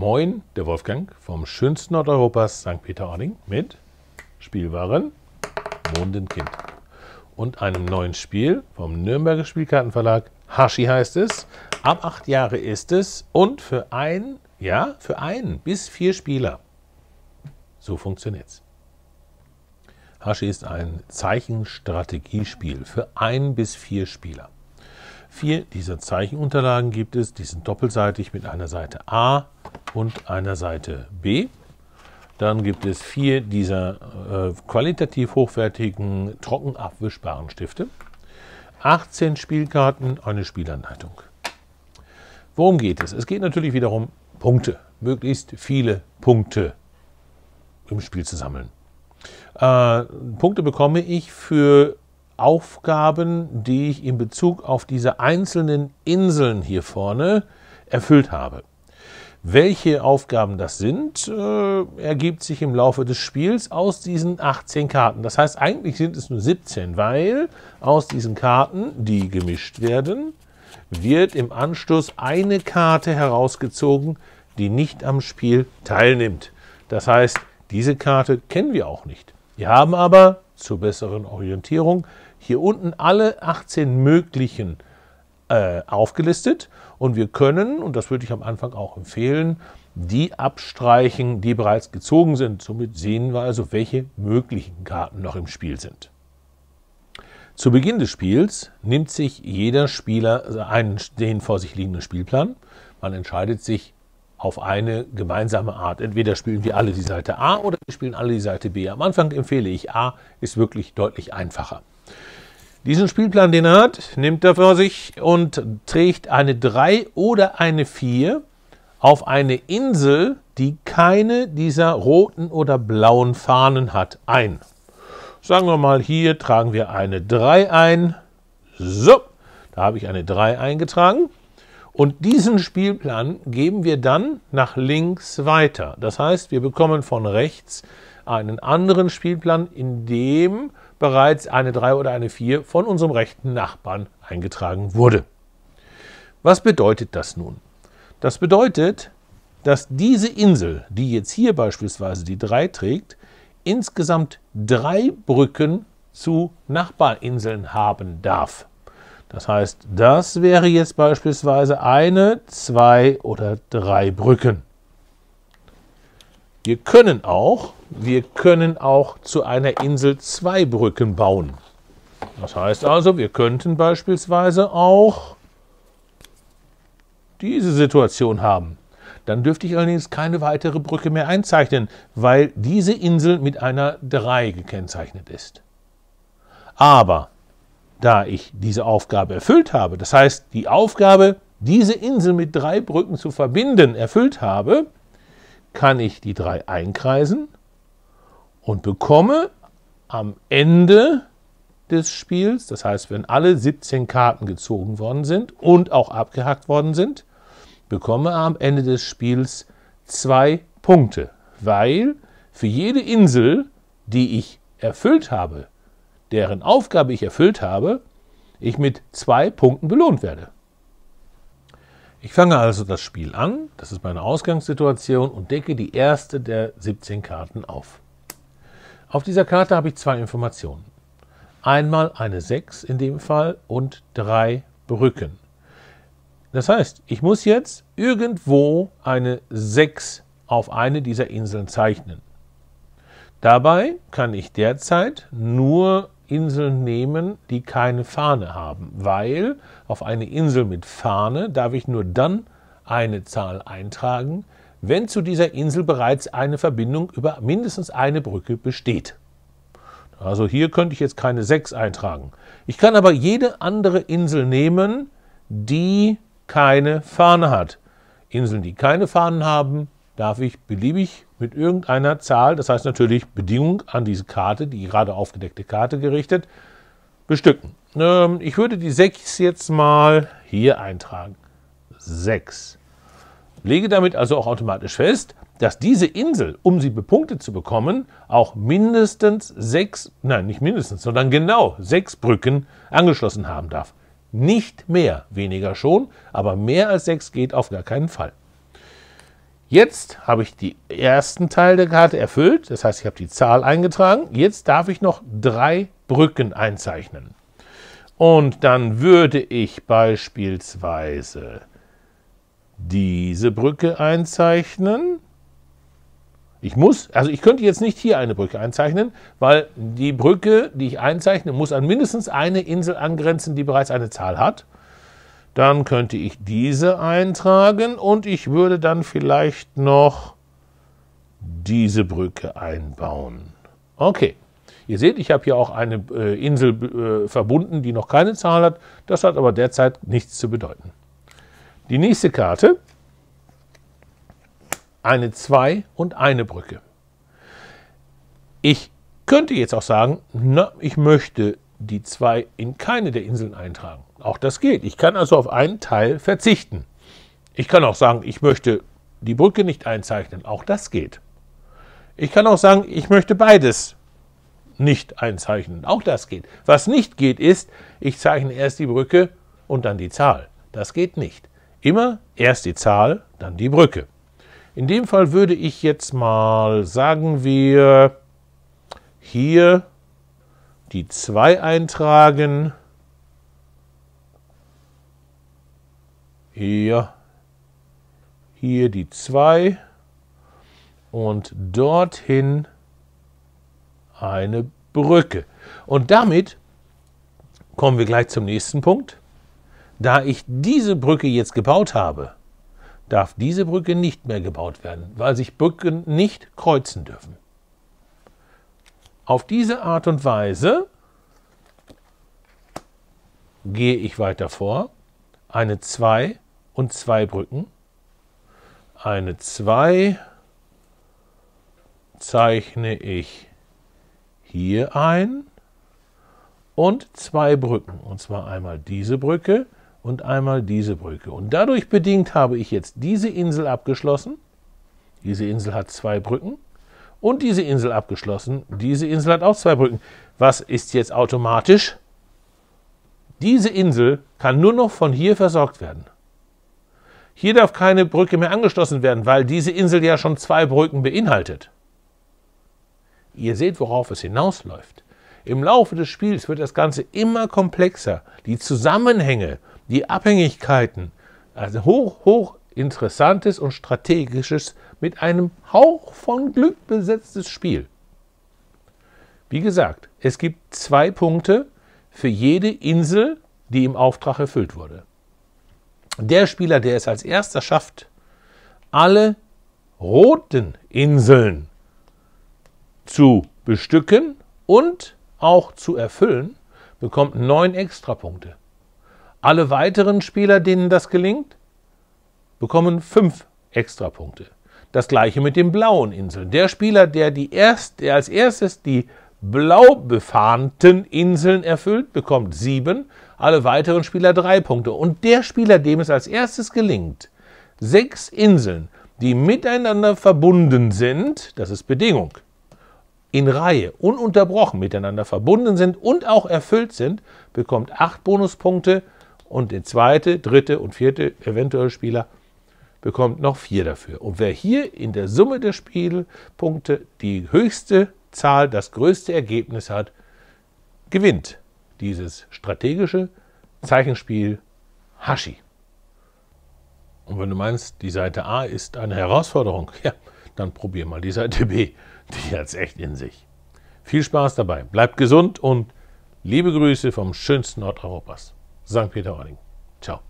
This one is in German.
Moin, der Wolfgang vom schönsten Nordeuropas, St. Peter-Ording, mit Spielwaren Mondenkind und einem neuen Spiel vom Nürnberger Spielkartenverlag. Hashi heißt es. Ab acht Jahre ist es und für ein, ja, für einen bis vier Spieler. So funktioniert's. Hashi ist ein Zeichenstrategiespiel für ein bis vier Spieler. Vier dieser Zeichenunterlagen gibt es, die sind doppelseitig mit einer Seite A und einer Seite B. Dann gibt es vier dieser äh, qualitativ hochwertigen, trocken abwischbaren Stifte. 18 Spielkarten, eine Spielanleitung. Worum geht es? Es geht natürlich wiederum Punkte, möglichst viele Punkte im Spiel zu sammeln. Äh, Punkte bekomme ich für Aufgaben, die ich in Bezug auf diese einzelnen Inseln hier vorne erfüllt habe. Welche Aufgaben das sind, äh, ergibt sich im Laufe des Spiels aus diesen 18 Karten. Das heißt, eigentlich sind es nur 17, weil aus diesen Karten, die gemischt werden, wird im Anschluss eine Karte herausgezogen, die nicht am Spiel teilnimmt. Das heißt, diese Karte kennen wir auch nicht. Wir haben aber zur besseren Orientierung hier unten alle 18 möglichen Karten. Äh, aufgelistet und wir können, und das würde ich am Anfang auch empfehlen, die abstreichen, die bereits gezogen sind. Somit sehen wir also, welche möglichen Karten noch im Spiel sind. Zu Beginn des Spiels nimmt sich jeder Spieler also einen, den vor sich liegenden Spielplan. Man entscheidet sich auf eine gemeinsame Art. Entweder spielen wir alle die Seite A oder wir spielen alle die Seite B. Am Anfang empfehle ich A, ist wirklich deutlich einfacher. Diesen Spielplan, den er hat, nimmt er vor sich und trägt eine 3 oder eine 4 auf eine Insel, die keine dieser roten oder blauen Fahnen hat, ein. Sagen wir mal, hier tragen wir eine 3 ein. So, da habe ich eine 3 eingetragen. Und diesen Spielplan geben wir dann nach links weiter. Das heißt, wir bekommen von rechts einen anderen Spielplan, in dem bereits eine 3 oder eine 4 von unserem rechten Nachbarn eingetragen wurde. Was bedeutet das nun? Das bedeutet, dass diese Insel, die jetzt hier beispielsweise die 3 trägt, insgesamt drei Brücken zu Nachbarinseln haben darf. Das heißt, das wäre jetzt beispielsweise eine, zwei oder drei Brücken. Wir können auch, wir können auch zu einer Insel zwei Brücken bauen. Das heißt also, wir könnten beispielsweise auch diese Situation haben. Dann dürfte ich allerdings keine weitere Brücke mehr einzeichnen, weil diese Insel mit einer 3 gekennzeichnet ist. Aber da ich diese Aufgabe erfüllt habe, das heißt die Aufgabe, diese Insel mit drei Brücken zu verbinden, erfüllt habe, kann ich die drei einkreisen und bekomme am Ende des Spiels, das heißt, wenn alle 17 Karten gezogen worden sind und auch abgehakt worden sind, bekomme am Ende des Spiels zwei Punkte, weil für jede Insel, die ich erfüllt habe, deren Aufgabe ich erfüllt habe, ich mit zwei Punkten belohnt werde. Ich fange also das Spiel an, das ist meine Ausgangssituation, und decke die erste der 17 Karten auf. Auf dieser Karte habe ich zwei Informationen. Einmal eine 6 in dem Fall und drei Brücken. Das heißt, ich muss jetzt irgendwo eine 6 auf eine dieser Inseln zeichnen. Dabei kann ich derzeit nur Inseln nehmen, die keine Fahne haben, weil auf eine Insel mit Fahne darf ich nur dann eine Zahl eintragen, wenn zu dieser Insel bereits eine Verbindung über mindestens eine Brücke besteht. Also hier könnte ich jetzt keine 6 eintragen. Ich kann aber jede andere Insel nehmen, die keine Fahne hat. Inseln, die keine Fahnen haben, darf ich beliebig mit irgendeiner Zahl, das heißt natürlich Bedingung an diese Karte, die gerade aufgedeckte Karte gerichtet, bestücken. Ähm, ich würde die 6 jetzt mal hier eintragen. 6. Lege damit also auch automatisch fest, dass diese Insel, um sie bepunktet zu bekommen, auch mindestens 6, nein, nicht mindestens, sondern genau 6 Brücken angeschlossen haben darf. Nicht mehr, weniger schon, aber mehr als 6 geht auf gar keinen Fall. Jetzt habe ich den ersten Teil der Karte erfüllt, das heißt, ich habe die Zahl eingetragen. Jetzt darf ich noch drei Brücken einzeichnen. Und dann würde ich beispielsweise diese Brücke einzeichnen. Ich muss, also ich könnte jetzt nicht hier eine Brücke einzeichnen, weil die Brücke, die ich einzeichne, muss an mindestens eine Insel angrenzen, die bereits eine Zahl hat. Dann könnte ich diese eintragen und ich würde dann vielleicht noch diese Brücke einbauen. Okay. Ihr seht, ich habe hier auch eine äh, Insel äh, verbunden, die noch keine Zahl hat. Das hat aber derzeit nichts zu bedeuten. Die nächste Karte, eine 2 und eine Brücke. Ich könnte jetzt auch sagen, na, ich möchte die 2 in keine der Inseln eintragen. Auch das geht. Ich kann also auf einen Teil verzichten. Ich kann auch sagen, ich möchte die Brücke nicht einzeichnen. Auch das geht. Ich kann auch sagen, ich möchte beides nicht einzeichnen. Auch das geht. Was nicht geht, ist, ich zeichne erst die Brücke und dann die Zahl. Das geht nicht. Immer erst die Zahl, dann die Brücke. In dem Fall würde ich jetzt mal sagen wir hier die 2 eintragen hier, hier die 2 und dorthin eine Brücke. Und damit kommen wir gleich zum nächsten Punkt. Da ich diese Brücke jetzt gebaut habe, darf diese Brücke nicht mehr gebaut werden, weil sich Brücken nicht kreuzen dürfen. Auf diese Art und Weise gehe ich weiter vor. Eine 2 und zwei Brücken. Eine 2 zeichne ich hier ein und zwei Brücken. Und zwar einmal diese Brücke und einmal diese Brücke. Und dadurch bedingt habe ich jetzt diese Insel abgeschlossen. Diese Insel hat zwei Brücken. Und diese Insel abgeschlossen. Diese Insel hat auch zwei Brücken. Was ist jetzt automatisch? Diese Insel kann nur noch von hier versorgt werden. Hier darf keine Brücke mehr angeschlossen werden, weil diese Insel ja schon zwei Brücken beinhaltet. Ihr seht, worauf es hinausläuft. Im Laufe des Spiels wird das Ganze immer komplexer. Die Zusammenhänge, die Abhängigkeiten, also hoch, hoch interessantes und strategisches, mit einem Hauch von Glück besetztes Spiel. Wie gesagt, es gibt zwei Punkte für jede Insel, die im Auftrag erfüllt wurde der Spieler, der es als erster schafft, alle roten Inseln zu bestücken und auch zu erfüllen, bekommt neun Extrapunkte. Alle weiteren Spieler, denen das gelingt, bekommen fünf Extrapunkte. Das gleiche mit den blauen Inseln. Der Spieler, der, die erst, der als erstes die blau befahnten Inseln erfüllt, bekommt sieben alle weiteren Spieler drei Punkte. Und der Spieler, dem es als erstes gelingt, sechs Inseln, die miteinander verbunden sind, das ist Bedingung, in Reihe ununterbrochen miteinander verbunden sind und auch erfüllt sind, bekommt acht Bonuspunkte und der zweite, dritte und vierte eventuelle Spieler bekommt noch vier dafür. Und wer hier in der Summe der Spielpunkte die höchste Zahl, das größte Ergebnis hat, gewinnt dieses strategische Zeichenspiel Hashi. Und wenn du meinst, die Seite A ist eine Herausforderung, ja, dann probier mal die Seite B. Die hat es echt in sich. Viel Spaß dabei, bleibt gesund und liebe Grüße vom schönsten Ort Europas, St. Peter-Ording. Ciao.